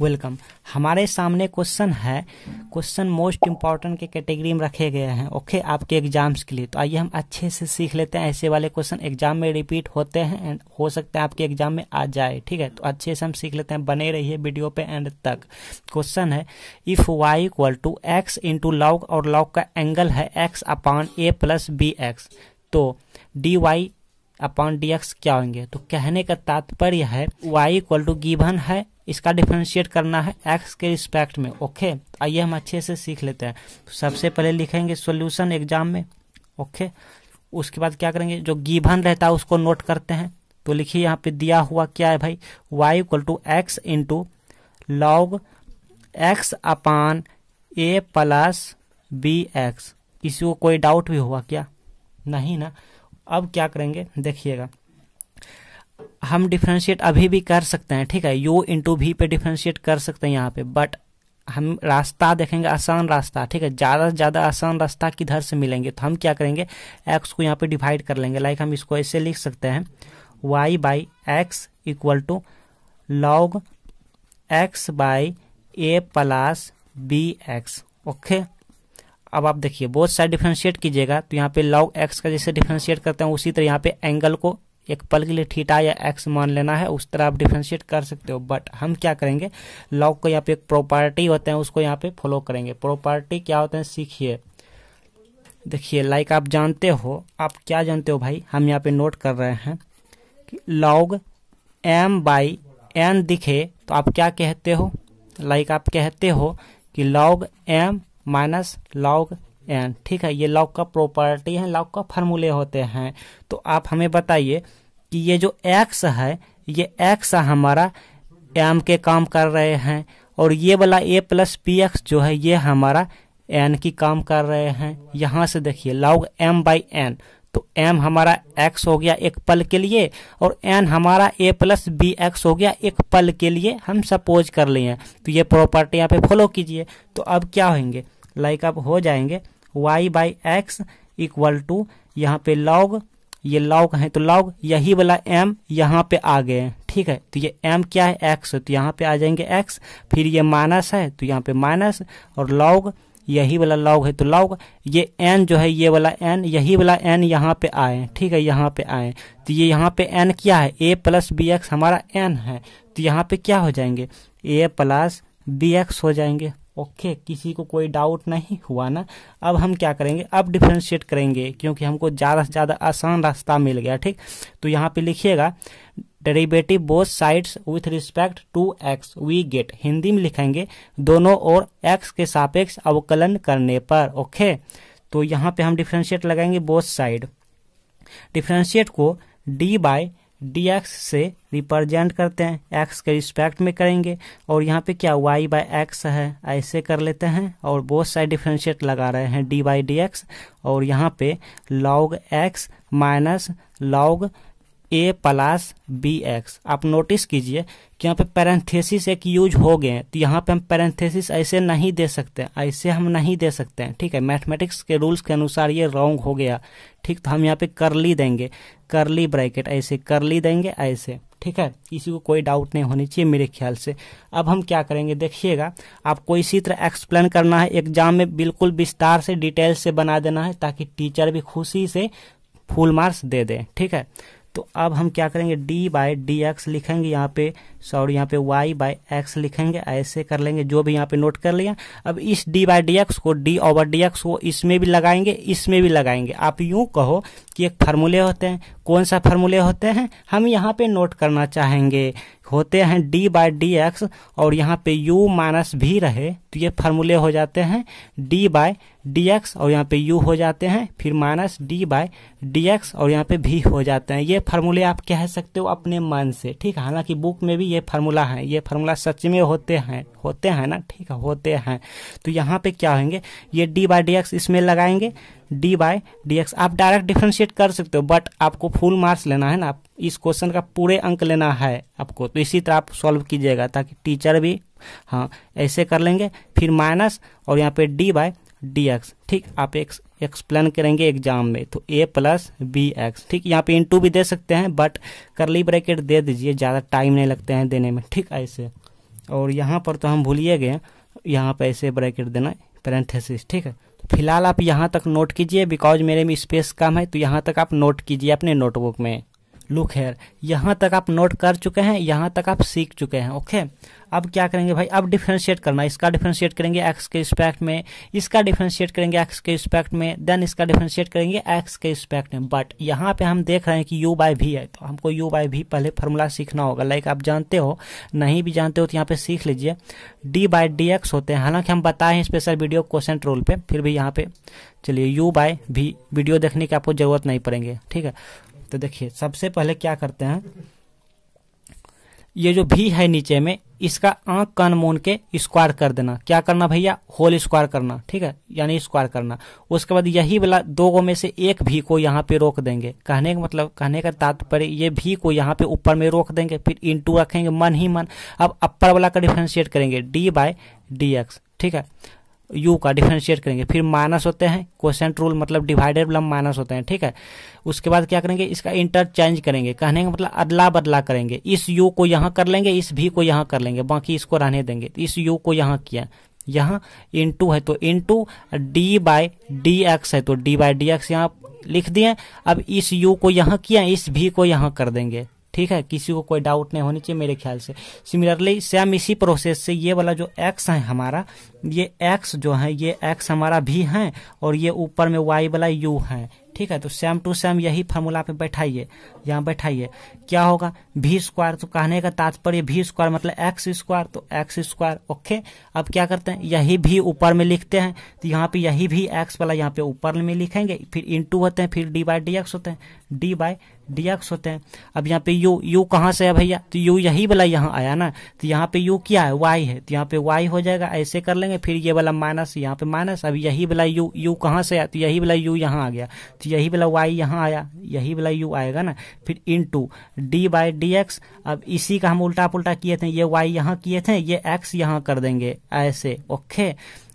welcome हमारे सामने question है क्वेश्चन मोस्ट इम्पॉर्टेंट के कैटेगरी में रखे गए हैं ओके आपके एग्जाम्स के लिए तो आइए हम अच्छे से सीख लेते हैं ऐसे वाले क्वेश्चन एग्जाम में रिपीट होते हैं एंड हो सकता है आपके एग्जाम में आ जाए ठीक है तो अच्छे से हम सीख लेते हैं बने रहिए है वीडियो पे एंड तक क्वेश्चन है if Y equal to X into log और लॉग का एंगल है X upon A plus B X तो D Y upon D X क्या होंगे तो कहने का तात्पर्य है वाई इक्वल टू गिवन है इसका डिफ्रेंशिएट करना है एक्स के रिस्पेक्ट में ओके आइए हम अच्छे से सीख लेते हैं तो सबसे पहले लिखेंगे सोल्यूशन एग्जाम में ओके उसके बाद क्या करेंगे जो गिभन रहता है उसको नोट करते हैं तो लिखिए यहाँ पे दिया हुआ क्या है भाई Y equal to X into log X upon A plus B X किसी को कोई डाउट भी हुआ क्या नहीं ना अब क्या करेंगे देखिएगा हम डिफ्रेंशिएट अभी भी कर सकते हैं ठीक है यू इंटू वी पे डिफ्रेंशिएट कर सकते हैं यहाँ पे बट हम रास्ता देखेंगे आसान रास्ता ठीक है ज़्यादा से ज़्यादा आसान रास्ता किधर से मिलेंगे तो हम क्या करेंगे एक्स को यहाँ पे डिवाइड कर लेंगे लाइक हम इसको ऐसे लिख सकते हैं Y by X equal to log X by A plus B X okay अब आप देखिए बहुत सारे डिफ्रेंशिएट कीजिएगा तो यहाँ पे लॉग एक्स का जैसे डिफ्रेंशिएट करते हैं उसी तरह यहाँ पे एंगल को एक पल के लिए थीटा या एक्स मान लेना है उस तरह आप डिफ्रेंशिएट कर सकते हो बट हम क्या करेंगे लॉग को यहाँ पे एक प्रॉपर्टी होते हैं उसको यहाँ पे फॉलो करेंगे प्रॉपर्टी क्या होते हैं सीखिए देखिए लाइक आप जानते हो आप क्या जानते हो भाई हम यहाँ पे नोट कर रहे हैं कि लॉग एम बाई एन दिखे तो आप क्या कहते हो लाइक आप कहते हो कि log M minus log N ठीक है ये लॉग का प्रॉपर्टी है लॉग का फार्मूले होते हैं तो आप हमें बताइए कि ये जो एक्स है ये एक्स हमारा एम के काम कर रहे हैं और ये वाला ए प्लस पी एक्स जो है ये हमारा एन की काम कर रहे हैं यहाँ से देखिए लॉग एम बाई एन तो एम हमारा एक्स हो गया एक पल के लिए और एन हमारा ए प्लस बी एक्स हो गया एक पल के लिए हम सपोज कर लिए तो ये प्रॉपर्टी यहाँ पे फॉलो कीजिए तो अब क्या होंगे लाइक like अब हो जाएंगे Y by X equal to यहाँ पे लॉग ये लॉग है तो लॉग यही वाला एम यहाँ पे आ गए ठीक है तो ये एम क्या है एक्स तो यहाँ पे आ जाएंगे एक्स फिर ये माइनस है तो यहाँ पे माइनस और लॉग यही वाला लॉग है तो लॉग ये एन जो है ये वाला एन यही वाला एन यहाँ पे आए ठीक है यहाँ पे आए तो ये यहाँ पे एन क्या है ए प्लस बी एक्स हमारा एन है तो यहाँ पे क्या हो जाएंगे ए प्लस बी एक्स हो जाएंगे ओके किसी को कोई डाउट नहीं हुआ ना अब हम क्या करेंगे अब डिफ्रेंशिएट करेंगे क्योंकि हमको ज़्यादा से ज़्यादा आसान रास्ता मिल गया ठीक तो यहाँ पे लिखिएगा derivative both sides with respect to X we get Hindi में लिखेंगे दोनों और एक्स के सापेक्ष अवकलन करने पर ओके तो यहाँ पे हम डिफ्रेंशिएट लगाएंगे बोथ साइड डिफ्रेंशिएट को डी बाय डीएक्स से रिप्रेजेंट करते हैं एक्स के रिस्पेक्ट में करेंगे और यहाँ पे क्या वाई बाई एक्स है ऐसे कर लेते हैं और बहुत सारे डिफ्रेंशिएट लगा रहे हैं डी बाई डी एक्स और यहाँ पे log X minus log A plus B X आप नोटिस कीजिए कि यहाँ पे पैरेंथेसिस एक यूज हो गए हैं तो यहाँ पे हम पैरेंथेसिस ऐसे नहीं दे सकते ऐसे हम नहीं दे सकते हैं ठीक है मैथमेटिक्स के रूल्स के अनुसार ये रॉन्ग हो गया ठीक तो हम यहाँ पे करली देंगे करली ब्रैकेट ऐसे करली देंगे ऐसे ठीक है किसी को कोई डाउट नहीं होनी चाहिए मेरे ख्याल से अब हम क्या करेंगे देखिएगा आपको इसी तरह एक्सप्लेन करना है एग्जाम में बिल्कुल विस्तार से डिटेल से बना देना है ताकि टीचर भी खुशी से फुल मार्क्स दे दें ठीक है तो अब हम क्या करेंगे d बाय डी एक्स लिखेंगे यहाँ पे सॉरी यहाँ पे y बाय एक्स लिखेंगे ऐसे कर लेंगे जो भी यहाँ पे नोट कर लिया अब इस d बाय डी एक्स को d ओवर डी एक्स को इसमें भी लगाएंगे इसमें भी लगाएंगे आप यूं कहो कि एक फार्मूले होते हैं कौन सा फार्मूले होते हैं हम यहाँ पे नोट करना चाहेंगे होते हैं डी बाई डी एक्स और यहाँ पे u माइनस भी रहे तो ये फार्मूले हो जाते हैं डी बाय डी एक्स और यहाँ पे u हो जाते हैं फिर minus D by D X और यहाँ पे भी हो जाते हैं ये फार्मूले आप कह सकते हो अपने मन से ठीक है हालांकि बुक में भी ये फार्मूला है ये फार्मूला सच में होते हैं होते हैं ना ठीक है होते हैं तो यहाँ पे क्या होंगे ये डी बाई डी एक्स इसमें लगाएंगे डी बाय डी एक्स आप डायरेक्ट डिफ्रेंशिएट कर सकते हो बट आपको फुल मार्क्स लेना है ना आप इस क्वेश्चन का पूरे अंक लेना है आपको तो इसी तरह आप सॉल्व कीजिएगा ताकि टीचर भी हाँ ऐसे कर लेंगे फिर माइनस और यहाँ पे डी बाय डी एक्स ठीक आप एक एक्सप्लेन करेंगे एग्जाम में तो ए प्लस बी एक्स ठीक यहाँ पे इनटू भी दे सकते हैं बट करली ब्रैकेट दे दीजिए ज़्यादा टाइम नहीं लगते हैं देने में ठीक ऐसे और यहाँ पर तो हम भूलिए गए यहाँ पे ऐसे ब्रैकेट देना पेरेंथेसिस ठीक है फिलहाल आप यहाँ तक नोट कीजिए बिकॉज मेरे में स्पेस कम है तो यहाँ तक आप नोट कीजिए अपने नोटबुक में लुक हेयर यहाँ तक आप नोट कर चुके हैं यहाँ तक आप सीख चुके हैं ओके अब क्या करेंगे भाई अब डिफ्रेंशिएट करना इसका डिफ्रेंशिएट करेंगे एक्स के रिस्पेक्ट में इसका डिफ्रेंशिएट करेंगे एक्स के रिस्पेक्ट में देन इसका डिफ्रेंशिएट करेंगे एक्स के रिस्पेक्ट में बट यहाँ पे हम देख रहे हैं कि यू बाय भी है तो हमको यू बाय भी पहले फॉर्मूला सीखना होगा लाइक आप जानते हो नहीं भी जानते हो तो यहाँ पे सीख लीजिए डी बाय डी एक्स होते हैं हालांकि हम बताए हैं स्पेशल वीडियो क्वेश्चन रोल पे फिर भी यहाँ पे चलिए यू बाय भी वीडियो देखने की आपको जरूरत नहीं पड़ेंगे ठीक है तो देखिए सबसे पहले क्या करते हैं ये जो भी है नीचे में इसका आंख कान मोन के स्क्वायर कर देना क्या करना भैया होल स्क्वायर करना ठीक है यानी स्क्वायर करना उसके बाद यही वाला दो गो में से एक भी को यहाँ पे रोक देंगे कहने का मतलब कहने का तात्पर्य ये भी को यहाँ पे ऊपर में रोक देंगे फिर इंटू रखेंगे मन ही मन अब अपर वाला का डिफ्रेंशिएट करेंगे डी बाय डी एक्स ठीक है यू का डिफ्रेंशिएट करेंगे फिर माइनस होते हैं क्वेश्चन रूल मतलब डिवाइडेड वाला माइनस होते हैं ठीक है उसके बाद क्या करेंगे इसका इंटरचेंज करेंगे कहने का मतलब अदला बदला करेंगे इस यू को यहाँ कर लेंगे इस भी को यहाँ कर लेंगे बाकी इसको रहने देंगे इस यू को यहाँ किया यहाँ इन है तो to D by D X है तो डी बाई डी एक्स यहाँ लिख दिए अब इस यू को यहाँ किया इस भी को यहाँ कर देंगे ठीक है किसी को कोई डाउट नहीं होनी चाहिए मेरे ख्याल से सिमिलरली सेम इसी प्रोसेस से ये वाला जो एक्स है हमारा ये एक्स जो है ये एक्स हमारा भी है और ये ऊपर में वाई वाला यू है ठीक है तो सेम टू सेम यही फार्मूला पे बैठाइए यहाँ बैठाइए क्या होगा भी स्क्वायर तो कहने का तात्पर्य भी स्क्वायर मतलब एक्स स्क्वायर तो एक्स स्क्वायर ओके अब क्या करते हैं यही भी ऊपर में लिखते हैं तो यहाँ पे यही भी एक्स वाला यहाँ पे ऊपर में लिखेंगे फिर टू होते हैं फिर डी बाई डी एक्स होते हैं डी बाय डी एक्स होते हैं अब यहाँ पे यू यू कहाँ से है भैया तो यू यही वाला यहाँ आया ना तो यहाँ पे यू क्या है वाई है तो यहाँ पे वाई हो जाएगा ऐसे कर लेंगे फिर ये वाला माइनस यहाँ पे माइनस अब यही वाला यू यू कहाँ से आया तो यही वाला यू यहाँ आ गया तो यही वाला वाई यहाँ आया यही वाला यू आएगा ना फिर into D by D X अब इसी का हम उल्टा पुल्टा किए थे ये वाई यहाँ किए थे ये एक्स यहाँ कर देंगे ऐसे ओके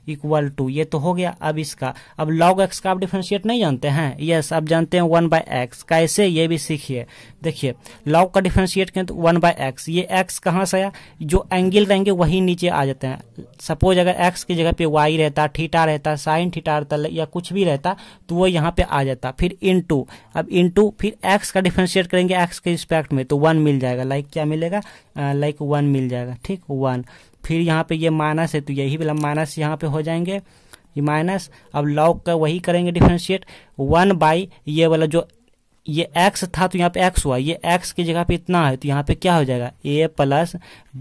इक्वल टू ये तो हो गया अब इसका अब लॉग एक्स का आप डिफ्रेंशिएट नहीं जानते हैं यस आप जानते हैं वन बाय एक्स कैसे ये भी सीखिए देखिए लॉग का डिफ्रेंशिएट करें तो वन बाय एक्स ये एक्स कहाँ से आया जो एंगल रहेंगे वही नीचे आ जाते हैं सपोज अगर एक्स की जगह पे वाई रहता ठीटा रहता साइन ठीटा रहता या कुछ भी रहता तो वो यहाँ पे आ जाता फिर इन अब इन फिर एक्स का डिफ्रेंशिएट करेंगे एक्स के रिस्पेक्ट में तो वन मिल जाएगा लाइक क्या मिलेगा लाइक uh, वन मिल जाएगा ठीक वन फिर यहाँ पे ये माइनस है तो यही वाला माइनस यहाँ पे हो जाएंगे माइनस अब लॉग का वही करेंगे डिफ्रेंशिएट वन बाई ये वाला जो ये एक्स था तो यहाँ पे एक्स हुआ ये एक्स की जगह पे इतना है तो यहाँ पे क्या हो जाएगा ए प्लस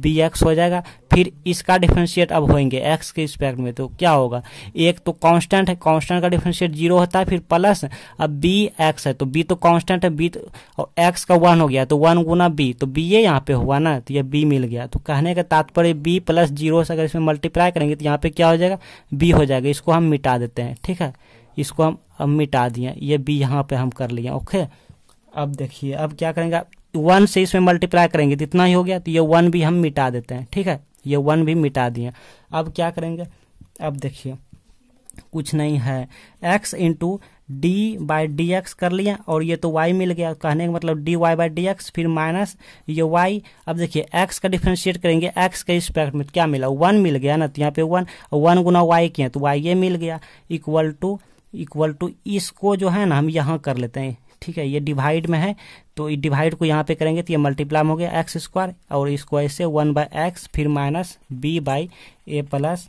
बी एक्स हो जाएगा फिर इसका डिफ्रेंशिएट अब होएंगे एक्स के रिस्पेक्ट में तो क्या होगा एक तो कांस्टेंट है कांस्टेंट का डिफ्रेंशिएट जीरो होता है फिर प्लस अब बी एक्स है तो बी तो कांस्टेंट है बी तो, और एक्स का वन हो गया तो वन गुना बी तो बी ये यहाँ पे हुआ ना तो ये बी मिल गया तो कहने का तात्पर्य बी प्लस जीरो से अगर इसमें मल्टीप्लाई करेंगे तो यहाँ पे क्या हो जाएगा बी हो जाएगा इसको हम मिटा देते हैं ठीक है इसको हम अब मिटा दिए ये बी यहाँ पे हम कर लिए ओके अब देखिए अब क्या करेंगे वन से इसमें मल्टीप्लाई करेंगे तो इतना ही हो गया तो ये वन भी हम मिटा देते हैं ठीक है ये वन भी मिटा दिए अब क्या करेंगे अब देखिए कुछ नहीं है X into D by D X कर लिया और ये तो वाई मिल गया कहने का मतलब D Y by D X फिर माइनस ये वाई अब देखिए एक्स का डिफ्रेंशिएट करेंगे एक्स के रिस्पेक्ट में क्या मिला वन मिल गया ना तो यहाँ पे वन वन गुना वाई किए तो वाई ये मिल गया इक्वल टू इक्वल टू इसको जो है ना हम यहाँ कर लेते हैं ठीक है ये डिवाइड में है तो ये डिवाइड को यहाँ पे करेंगे तो ये मल्टीप्लाई हो गया एक्स स्क्वायर और इसको ऐसे वन बाय एक्स फिर minus B by A plus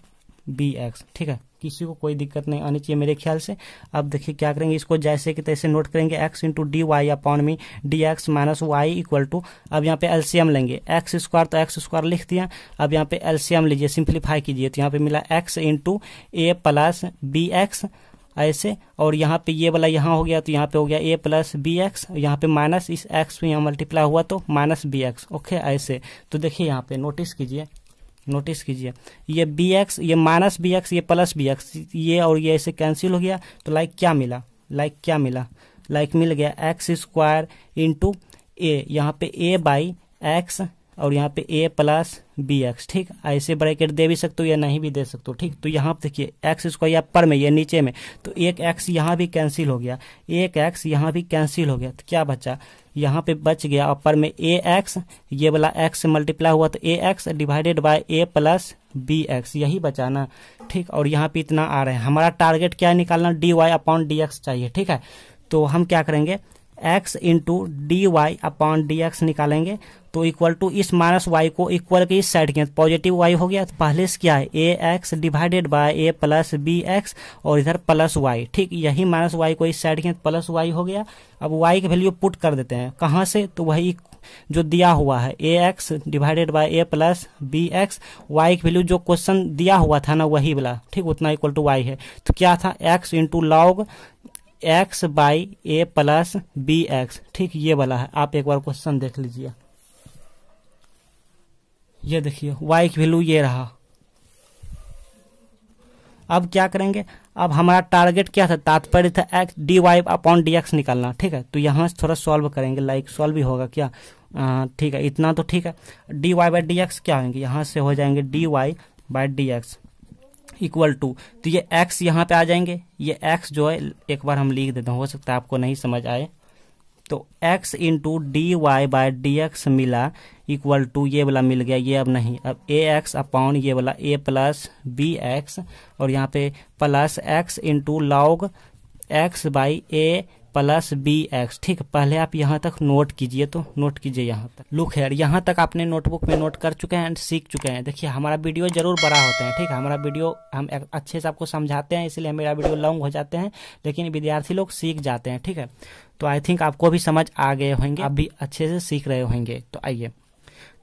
B X ठीक है किसी को कोई दिक्कत नहीं आनी चाहिए मेरे ख्याल से अब देखिए क्या करेंगे इसको जैसे कि तैसे नोट करेंगे X into D Y upon में D X minus Y equal to अब यहाँ पे एलसीएम लेंगे एक्स स्क्वायर तो एक्स स्क्वायर लिख दिया अब यहाँ पे एलसीएम लीजिए सिंप्लीफाई कीजिए तो यहाँ पे मिला X into A plus B X ऐसे और यहाँ पे ये वाला यहाँ हो गया तो यहाँ पे हो गया ए प्लस बी एक्स यहाँ पे माइनस इस एक्स में यहाँ मल्टीप्लाई हुआ तो माइनस बी एक्स ओके ऐसे तो देखिए यहाँ पे नोटिस कीजिए नोटिस कीजिए ये बी एक्स ये माइनस बी एक्स ये प्लस बी एक्स ये और ये ऐसे कैंसिल हो गया तो लाइक क्या मिला लाइक क्या मिला लाइक मिल गया एक्स स्क्वायर इंटू ए यहाँ पे ए बाई एक्स और यहाँ पे ए प्लस बी एक्स ठीक ऐसे ब्रैकेट दे भी सकते हो या नहीं भी दे सकते हो ठीक तो यहाँ पे देखिए एक्स स्क्वायर पर में या नीचे में तो एक एक्स यहाँ भी कैंसिल हो गया एक एक्स यहाँ भी कैंसिल हो गया तो क्या बचा यहाँ पे बच गया अपर में ए एक्स ये वाला एक्स से मल्टीप्लाई हुआ तो A X divided by A plus B X यही बचाना ठीक और यहाँ पे इतना आ रहा है हमारा टारगेट क्या है निकालना D Y upon D X चाहिए ठीक है तो हम क्या करेंगे X into D Y upon D X निकालेंगे तो इक्वल टू इस माइनस वाई को इक्वल के इस साइड के पॉजिटिव वाई हो गया तो पहले से क्या है A X divided by A plus B X और इधर प्लस वाई ठीक यही माइनस वाई को इस साइड के प्लस वाई हो गया अब वाई की वैल्यू पुट कर देते हैं कहाँ से तो वही जो दिया हुआ है A X divided by A plus B X Y की वैल्यू जो क्वेश्चन दिया हुआ था ना वही वाला ठीक उतना इक्वल टू वाई है तो क्या था X into log X by A plus B X ठीक ये वाला है आप एक बार क्वेश्चन देख लीजिए ये देखिए वाई की वैल्यू ये रहा अब क्या करेंगे अब हमारा टारगेट क्या था तात्पर्य था X D Y upon D X निकालना ठीक है तो यहाँ से थोड़ा सॉल्व करेंगे लाइक सॉल्व भी होगा क्या ठीक है इतना तो ठीक है D Y by D X क्या होंगे यहाँ से हो जाएंगे D Y by D X equal to तो ये एक्स यहाँ पे आ जाएंगे ये एक्स जो है एक बार हम लिख देते हैं हो सकता है आपको नहीं समझ आए तो x into D Y by D X मिला इक्वल टू ये वाला मिल गया ये अब नहीं अब ए एक्स अपॉन ये वाला ए प्लस बी एक्स और यहाँ पे plus X into log X by A plus B X ठीक पहले आप यहाँ तक नोट कीजिए तो नोट कीजिए यहाँ तक लुक है यहाँ तक आपने नोटबुक में नोट कर चुके हैं एंड सीख चुके हैं देखिए हमारा वीडियो जरूर बड़ा होता है ठीक है हमारा वीडियो हम अच्छे से आपको समझाते हैं इसलिए मेरा वीडियो लॉन्ग हो जाते हैं लेकिन विद्यार्थी लोग सीख जाते हैं ठीक है तो आई थिंक आपको भी समझ आ गए होंगे आप भी अच्छे से सीख रहे होंगे तो आइए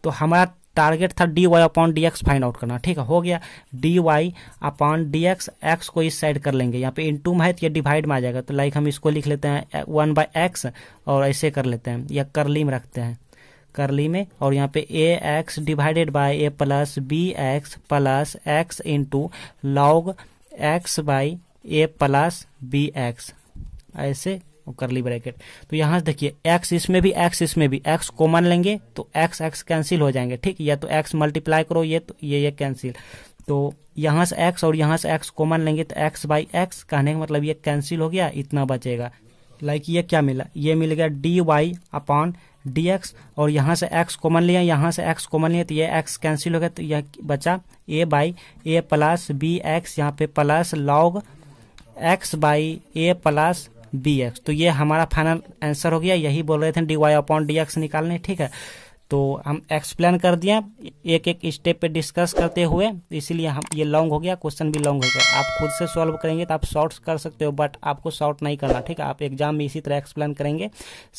तो हमारा टारगेट था D Y upon D X find out करना ठीक है हो गया D Y upon D X X को इस साइड कर लेंगे यहाँ पे इंटू में है तो ये डिवाइड में आ जाएगा तो लाइक हम इसको लिख लेते हैं वन बाय एक्स और ऐसे कर लेते हैं या करली में रखते हैं करली में और यहाँ पे A X divided by A plus B X plus X into log X by A plus B X ऐसे करली ब्रैकेट तो यहाँ देखिए एक्स इसमें भी एक्स इसमें भी एक्स कॉमन लेंगे तो एक्स एक्स कैंसिल हो जाएंगे ठीक या तो एक्स मल्टीप्लाई करो ये तो ये ये कैंसिल तो यहाँ से एक्स और यहाँ से एक्स कॉमन लेंगे तो एक्स बाई एक्स कहने का मतलब ये कैंसिल हो गया इतना बचेगा लाइक ये क्या मिला ये मिल गया D Y upon D X और यहाँ से एक्स कॉमन लिया यहाँ से एक्स कॉमन लिया तो ये एक्स कैंसिल हो गया तो यह बचा A by A plus B X यहाँ पे plus log X by A plus B X तो ये हमारा फाइनल आंसर हो गया यही बोल रहे थे D Y upon D X निकालने ठीक है तो हम एक्सप्लेन कर दिए एक एक स्टेप पे डिस्कस करते हुए इसीलिए हम ये लॉन्ग हो गया क्वेश्चन भी लॉन्ग हो गया आप खुद से सॉल्व करेंगे तो आप शॉर्ट्स कर सकते हो बट आपको शॉर्ट नहीं करना ठीक है आप एग्जाम में इसी तरह एक्सप्लेन करेंगे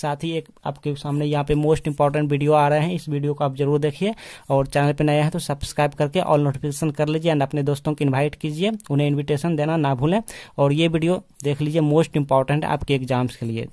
साथ ही एक आपके सामने यहाँ पे मोस्ट इंपॉर्टेंट वीडियो आ रहे हैं इस वीडियो को आप जरूर देखिए और चैनल पर नया है तो सब्सक्राइब करके ऑल नोटिफिकेशन कर लीजिए एंड अपने दोस्तों को इन्वाइट कीजिए उन्हें इन्विटेशन देना ना भूलें और ये वीडियो देख लीजिए मोस्ट इंपॉर्टेंट आपके एग्जाम्स के लिए